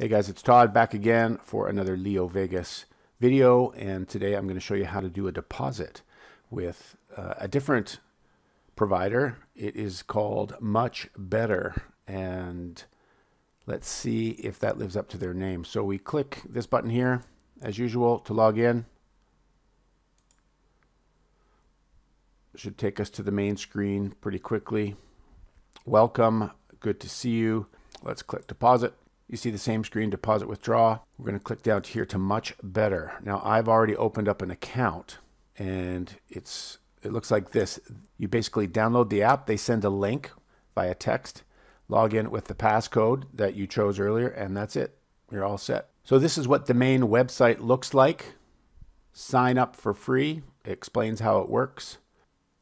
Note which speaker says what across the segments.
Speaker 1: Hey guys, it's Todd back again for another Leo Vegas video and today I'm going to show you how to do a deposit with uh, a different provider. It is called Much Better and let's see if that lives up to their name. So we click this button here as usual to log in. should take us to the main screen pretty quickly. Welcome, good to see you. Let's click deposit. You see the same screen, deposit, withdraw. We're gonna click down here to much better. Now I've already opened up an account and it's it looks like this. You basically download the app, they send a link via text, log in with the passcode that you chose earlier, and that's it. You're all set. So this is what the main website looks like. Sign up for free. It explains how it works.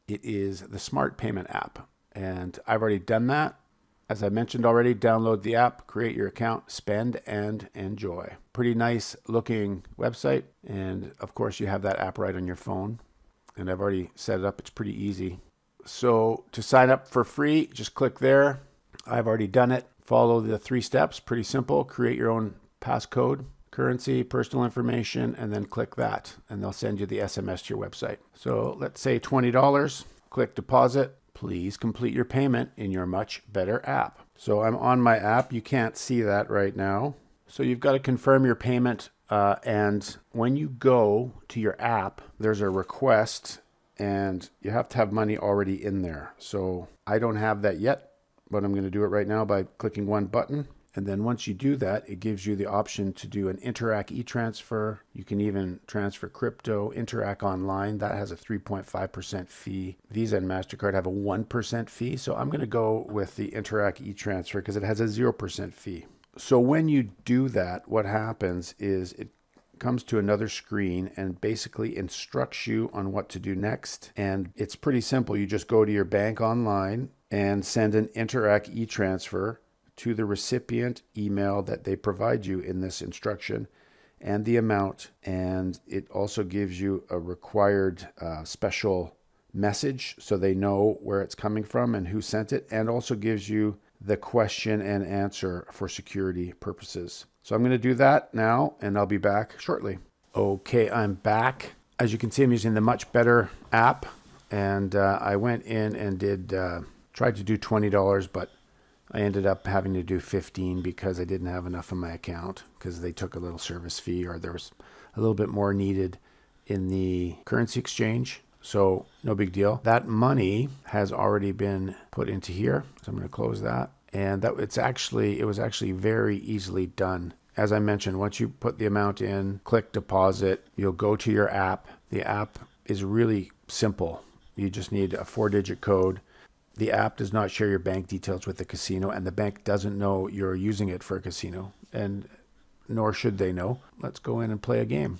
Speaker 1: It is the Smart Payment app. And I've already done that. As I mentioned already, download the app, create your account, spend and enjoy. Pretty nice looking website. And of course, you have that app right on your phone. And I've already set it up, it's pretty easy. So to sign up for free, just click there. I've already done it. Follow the three steps, pretty simple. Create your own passcode, currency, personal information, and then click that. And they'll send you the SMS to your website. So let's say $20, click deposit please complete your payment in your much better app. So I'm on my app. You can't see that right now. So you've got to confirm your payment. Uh, and when you go to your app, there's a request and you have to have money already in there. So I don't have that yet, but I'm going to do it right now by clicking one button. And then once you do that, it gives you the option to do an Interac e-transfer. You can even transfer crypto. Interac Online, that has a 3.5% fee. Visa and MasterCard have a 1% fee. So I'm going to go with the Interac e-transfer because it has a 0% fee. So when you do that, what happens is it comes to another screen and basically instructs you on what to do next. And it's pretty simple. You just go to your bank online and send an Interac e-transfer to the recipient email that they provide you in this instruction and the amount. And it also gives you a required uh, special message so they know where it's coming from and who sent it, and also gives you the question and answer for security purposes. So I'm going to do that now and I'll be back shortly. Okay, I'm back. As you can see, I'm using the Much Better app and uh, I went in and did uh, tried to do $20, but I ended up having to do 15 because I didn't have enough in my account because they took a little service fee or there was a little bit more needed in the currency exchange. So no big deal. That money has already been put into here. So I'm going to close that. And that it's actually, it was actually very easily done. As I mentioned, once you put the amount in, click deposit, you'll go to your app. The app is really simple. You just need a four digit code the app does not share your bank details with the casino, and the bank doesn't know you're using it for a casino, and nor should they know. Let's go in and play a game.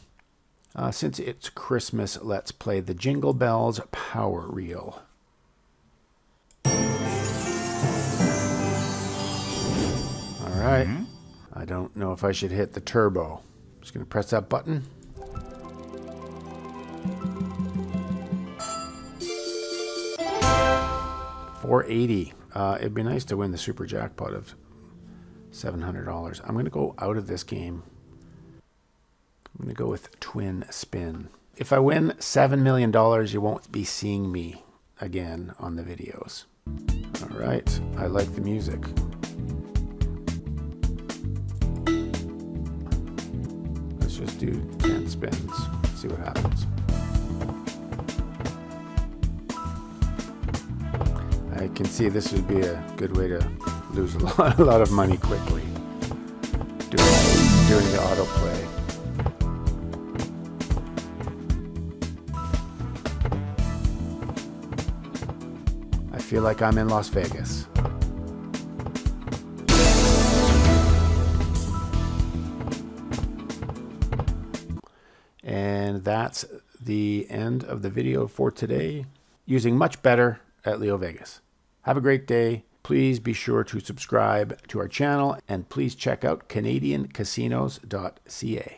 Speaker 1: Uh, since it's Christmas, let's play the Jingle Bells Power Reel. All right. mm -hmm. I don't know if I should hit the turbo. I'm just going to press that button. 480. Uh, it'd be nice to win the super jackpot of $700. I'm going to go out of this game. I'm going to go with Twin Spin. If I win $7 million, you won't be seeing me again on the videos. All right, I like the music. Let's just do 10 spins, see what happens. can see this would be a good way to lose a lot, a lot of money quickly doing, doing the autoplay. I feel like I'm in Las Vegas. And that's the end of the video for today using much better at Leo Vegas. Have a great day. Please be sure to subscribe to our channel and please check out CanadianCasinos.ca.